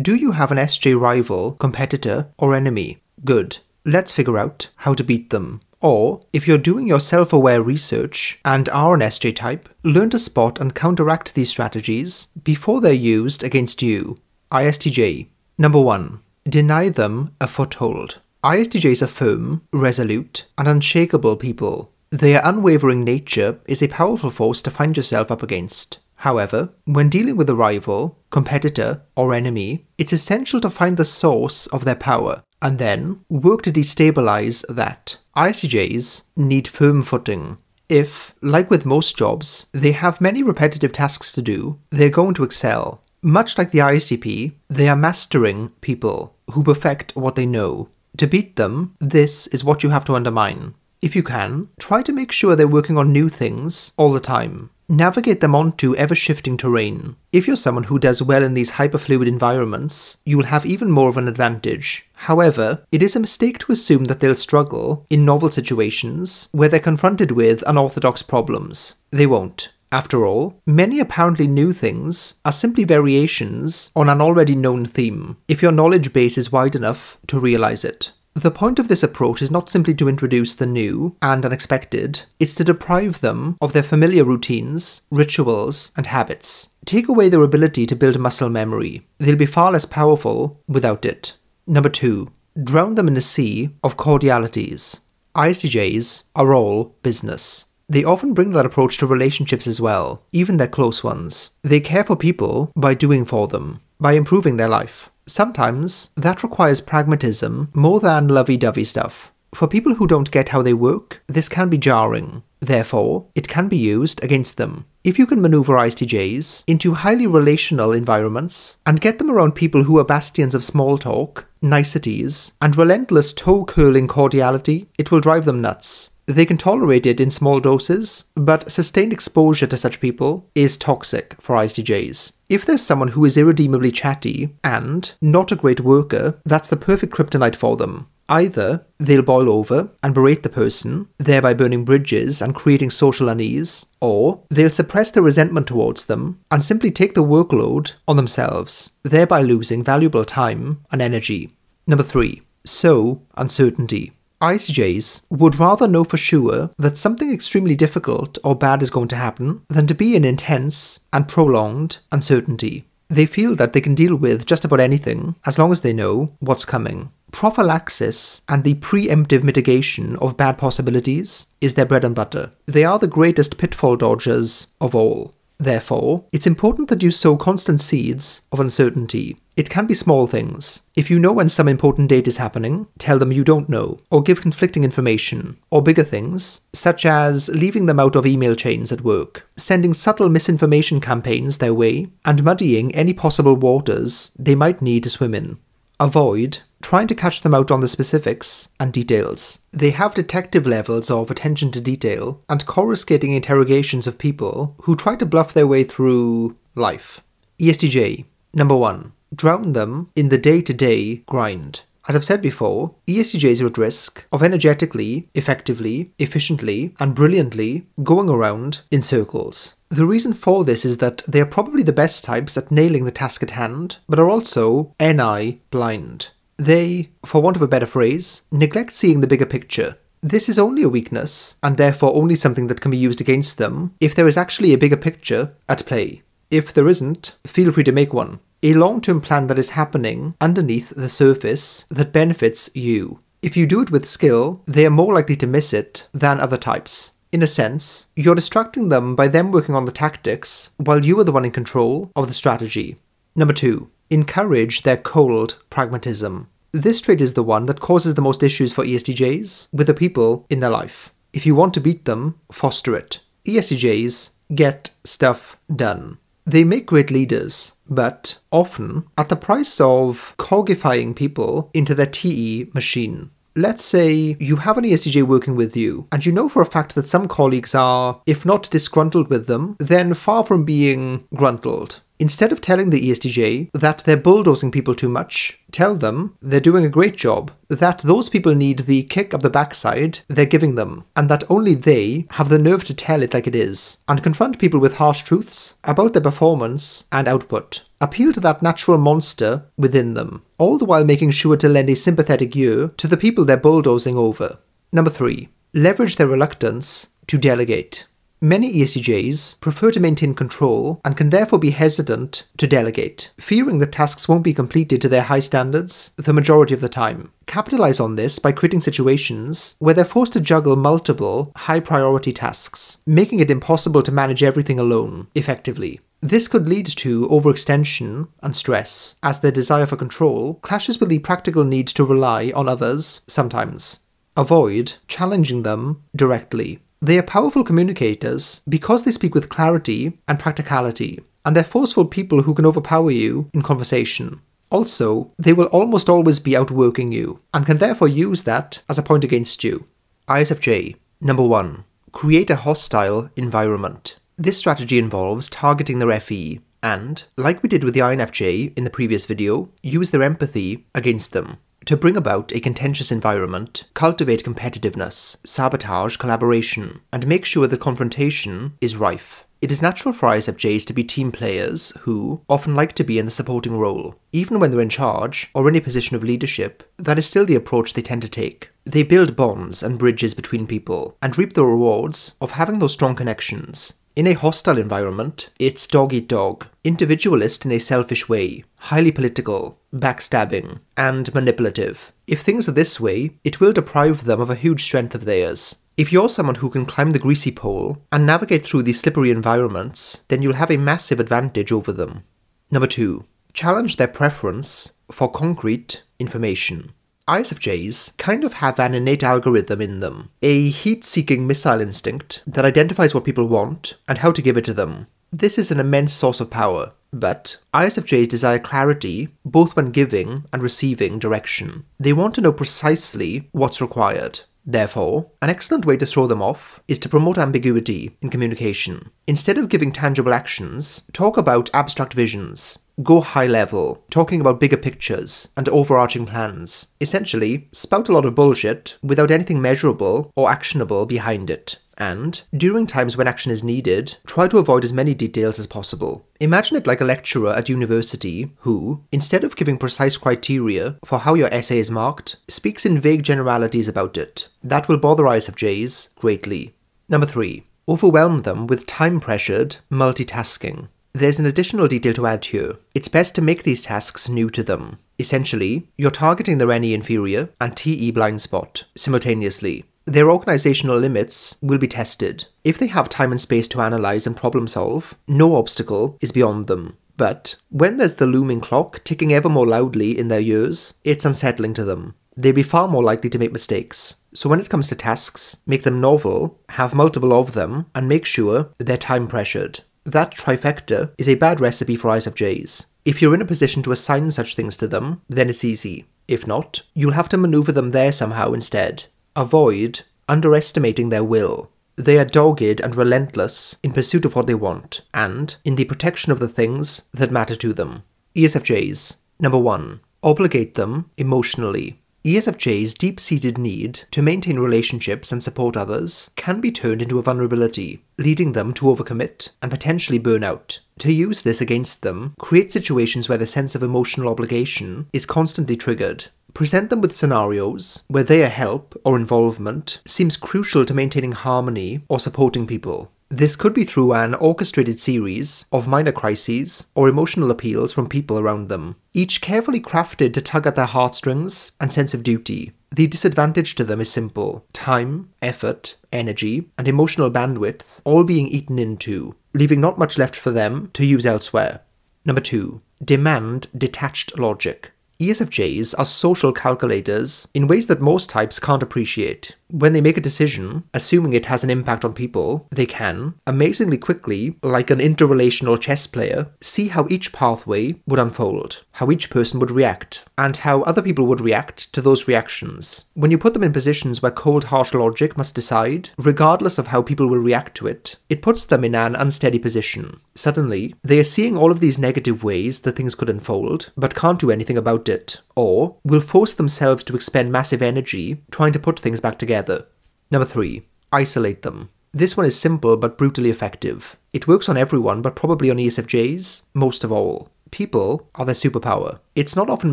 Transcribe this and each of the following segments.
Do you have an SJ rival, competitor, or enemy? Good. Let's figure out how to beat them. Or, if you're doing your self aware research and are an SJ type, learn to spot and counteract these strategies before they're used against you. ISTJ. Number 1. Deny them a foothold. ISTJs are firm, resolute, and unshakable people. Their unwavering nature is a powerful force to find yourself up against. However, when dealing with a rival, competitor, or enemy, it's essential to find the source of their power and then work to destabilize that. ISTJs need firm footing. If, like with most jobs, they have many repetitive tasks to do, they're going to excel. Much like the ISTP, they are mastering people who perfect what they know. To beat them, this is what you have to undermine. If you can, try to make sure they're working on new things all the time. Navigate them onto ever shifting terrain. If you're someone who does well in these hyperfluid environments, you will have even more of an advantage. However, it is a mistake to assume that they'll struggle in novel situations where they're confronted with unorthodox problems. They won't. After all, many apparently new things are simply variations on an already known theme, if your knowledge base is wide enough to realize it. The point of this approach is not simply to introduce the new and unexpected, it's to deprive them of their familiar routines, rituals, and habits. Take away their ability to build muscle memory. They'll be far less powerful without it. Number two, drown them in a sea of cordialities. ISTJs are all business. They often bring that approach to relationships as well, even their close ones. They care for people by doing for them, by improving their life. Sometimes that requires pragmatism more than lovey dovey stuff. For people who don't get how they work, this can be jarring. Therefore, it can be used against them. If you can maneuver ISTJs into highly relational environments and get them around people who are bastions of small talk, niceties, and relentless toe curling cordiality, it will drive them nuts. They can tolerate it in small doses, but sustained exposure to such people is toxic for ISTJs. If there's someone who is irredeemably chatty and not a great worker, that's the perfect kryptonite for them. Either they'll boil over and berate the person, thereby burning bridges and creating social unease, or they'll suppress their resentment towards them and simply take the workload on themselves, thereby losing valuable time and energy. Number three, so uncertainty. ICJs would rather know for sure that something extremely difficult or bad is going to happen than to be in intense and prolonged uncertainty. They feel that they can deal with just about anything as long as they know what's coming. Prophylaxis and the preemptive mitigation of bad possibilities is their bread and butter. They are the greatest pitfall dodgers of all. Therefore, it's important that you sow constant seeds of uncertainty. It can be small things. If you know when some important date is happening, tell them you don't know, or give conflicting information, or bigger things, such as leaving them out of email chains at work, sending subtle misinformation campaigns their way, and muddying any possible waters they might need to swim in. Avoid trying to catch them out on the specifics and details. They have detective levels of attention to detail and coruscating interrogations of people who try to bluff their way through life. ESTJ, number one, drown them in the day to day grind. As I've said before, ESTJs are at risk of energetically, effectively, efficiently, and brilliantly going around in circles. The reason for this is that they are probably the best types at nailing the task at hand, but are also NI blind. They, for want of a better phrase, neglect seeing the bigger picture. This is only a weakness, and therefore only something that can be used against them, if there is actually a bigger picture at play. If there isn't, feel free to make one. A long term plan that is happening underneath the surface that benefits you. If you do it with skill, they are more likely to miss it than other types. In a sense, you're distracting them by them working on the tactics while you are the one in control of the strategy. Number two, encourage their cold pragmatism. This trait is the one that causes the most issues for ESTJs with the people in their life. If you want to beat them, foster it. ESTJs get stuff done. They make great leaders, but often at the price of cogifying people into their TE machine. Let's say you have an ESTJ working with you, and you know for a fact that some colleagues are, if not disgruntled with them, then far from being gruntled. Instead of telling the ESTJ that they're bulldozing people too much, tell them they're doing a great job, that those people need the kick up the backside they're giving them, and that only they have the nerve to tell it like it is, and confront people with harsh truths about their performance and output. Appeal to that natural monster within them, all the while making sure to lend a sympathetic ear to the people they're bulldozing over. Number three, leverage their reluctance to delegate. Many ESCJs prefer to maintain control and can therefore be hesitant to delegate, fearing that tasks won't be completed to their high standards the majority of the time. Capitalize on this by creating situations where they're forced to juggle multiple high priority tasks, making it impossible to manage everything alone effectively. This could lead to overextension and stress, as their desire for control clashes with the practical need to rely on others sometimes. Avoid challenging them directly they are powerful communicators because they speak with clarity and practicality, and they're forceful people who can overpower you in conversation. Also, they will almost always be outworking you, and can therefore use that as a point against you. ISFJ Number 1. Create a hostile environment. This strategy involves targeting their FE, and, like we did with the INFJ in the previous video, use their empathy against them. To bring about a contentious environment, cultivate competitiveness, sabotage collaboration, and make sure the confrontation is rife. It is natural for ISFJs to be team players who often like to be in the supporting role. Even when they're in charge or in a position of leadership, that is still the approach they tend to take. They build bonds and bridges between people and reap the rewards of having those strong connections in a hostile environment, it's dog eat dog, individualist in a selfish way, highly political, backstabbing, and manipulative. If things are this way, it will deprive them of a huge strength of theirs. If you're someone who can climb the greasy pole and navigate through these slippery environments, then you'll have a massive advantage over them. Number 2. Challenge their preference for concrete information. ISFJs kind of have an innate algorithm in them, a heat seeking missile instinct that identifies what people want and how to give it to them. This is an immense source of power, but ISFJs desire clarity both when giving and receiving direction. They want to know precisely what's required. Therefore, an excellent way to throw them off is to promote ambiguity in communication. Instead of giving tangible actions, talk about abstract visions, go high level, talking about bigger pictures and overarching plans. Essentially, spout a lot of bullshit without anything measurable or actionable behind it. And, during times when action is needed, try to avoid as many details as possible. Imagine it like a lecturer at university who, instead of giving precise criteria for how your essay is marked, speaks in vague generalities about it. That will bother ISFJs greatly. Number 3. Overwhelm them with time pressured multitasking. There's an additional detail to add here. It's best to make these tasks new to them. Essentially, you're targeting the Rennie inferior and TE blind spot simultaneously. Their organizational limits will be tested. If they have time and space to analyze and problem solve, no obstacle is beyond them. But when there's the looming clock ticking ever more loudly in their ears, it's unsettling to them. They'd be far more likely to make mistakes. So when it comes to tasks, make them novel, have multiple of them, and make sure they're time pressured. That trifecta is a bad recipe for ISFJs. If you're in a position to assign such things to them, then it's easy. If not, you'll have to maneuver them there somehow instead. Avoid underestimating their will. They are dogged and relentless in pursuit of what they want, and in the protection of the things that matter to them. ESFJs. Number 1. Obligate them emotionally. ESFJ's deep seated need to maintain relationships and support others can be turned into a vulnerability, leading them to overcommit and potentially burn out. To use this against them, create situations where the sense of emotional obligation is constantly triggered. Present them with scenarios where their help or involvement seems crucial to maintaining harmony or supporting people. This could be through an orchestrated series of minor crises or emotional appeals from people around them, each carefully crafted to tug at their heartstrings and sense of duty. The disadvantage to them is simple time, effort, energy, and emotional bandwidth all being eaten into, leaving not much left for them to use elsewhere. Number two, demand detached logic. ESFJs are social calculators in ways that most types can't appreciate when they make a decision, assuming it has an impact on people, they can, amazingly quickly, like an interrelational chess player, see how each pathway would unfold, how each person would react, and how other people would react to those reactions. When you put them in positions where cold, harsh logic must decide, regardless of how people will react to it, it puts them in an unsteady position. Suddenly, they are seeing all of these negative ways that things could unfold, but can't do anything about it, or will force themselves to expend massive energy trying to put things back together together. Number 3. Isolate them. This one is simple but brutally effective. It works on everyone but probably on ESFJs, most of all. People are their superpower. It's not often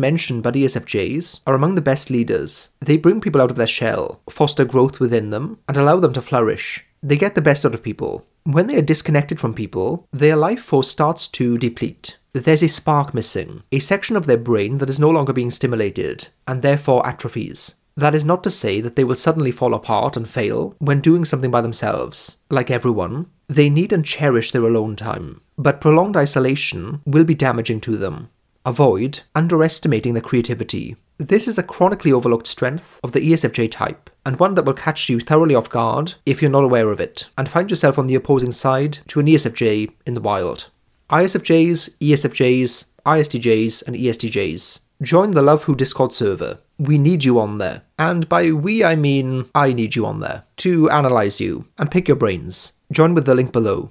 mentioned, but ESFJs are among the best leaders. They bring people out of their shell, foster growth within them, and allow them to flourish. They get the best out of people. When they are disconnected from people, their life force starts to deplete. There's a spark missing, a section of their brain that is no longer being stimulated, and therefore atrophies. That is not to say that they will suddenly fall apart and fail when doing something by themselves. Like everyone, they need and cherish their alone time, but prolonged isolation will be damaging to them. Avoid underestimating their creativity. This is a chronically overlooked strength of the ESFJ type, and one that will catch you thoroughly off guard if you're not aware of it, and find yourself on the opposing side to an ESFJ in the wild. ISFJs, ESFJs, ISTJs, and ESTJs. Join the Love Who Discord server we need you on there. And by we, I mean I need you on there to analyze you and pick your brains. Join with the link below.